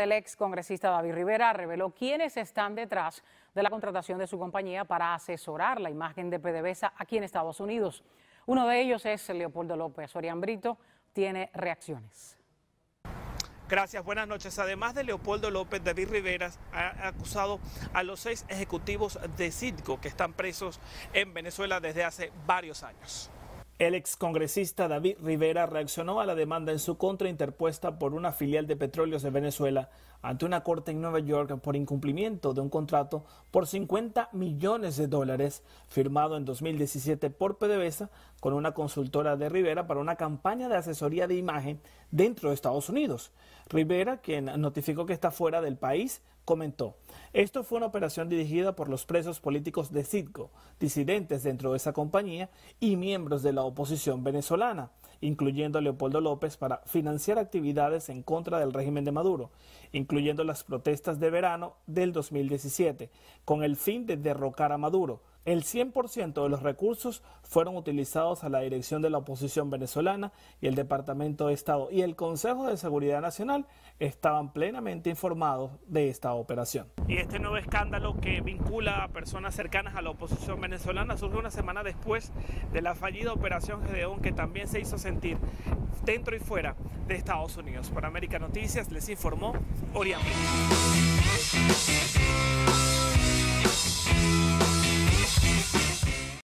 El ex congresista David Rivera reveló quiénes están detrás de la contratación de su compañía para asesorar la imagen de PDVSA aquí en Estados Unidos. Uno de ellos es Leopoldo López. Orián Brito tiene reacciones. Gracias, buenas noches. Además de Leopoldo López, David Rivera ha acusado a los seis ejecutivos de Citgo que están presos en Venezuela desde hace varios años. El excongresista David Rivera reaccionó a la demanda en su contra interpuesta por una filial de Petróleos de Venezuela ante una corte en Nueva York por incumplimiento de un contrato por 50 millones de dólares firmado en 2017 por PDVSA con una consultora de Rivera para una campaña de asesoría de imagen dentro de Estados Unidos. Rivera, quien notificó que está fuera del país, comentó, esto fue una operación dirigida por los presos políticos de Citgo, disidentes dentro de esa compañía y miembros de la oposición venezolana, incluyendo a Leopoldo López, para financiar actividades en contra del régimen de Maduro, incluyendo las protestas de verano del 2017, con el fin de derrocar a Maduro, el 100% de los recursos fueron utilizados a la dirección de la oposición venezolana y el Departamento de Estado y el Consejo de Seguridad Nacional estaban plenamente informados de esta operación. Y este nuevo escándalo que vincula a personas cercanas a la oposición venezolana surge una semana después de la fallida operación Gedeón que también se hizo sentir dentro y fuera de Estados Unidos. Para América Noticias les informó Orián.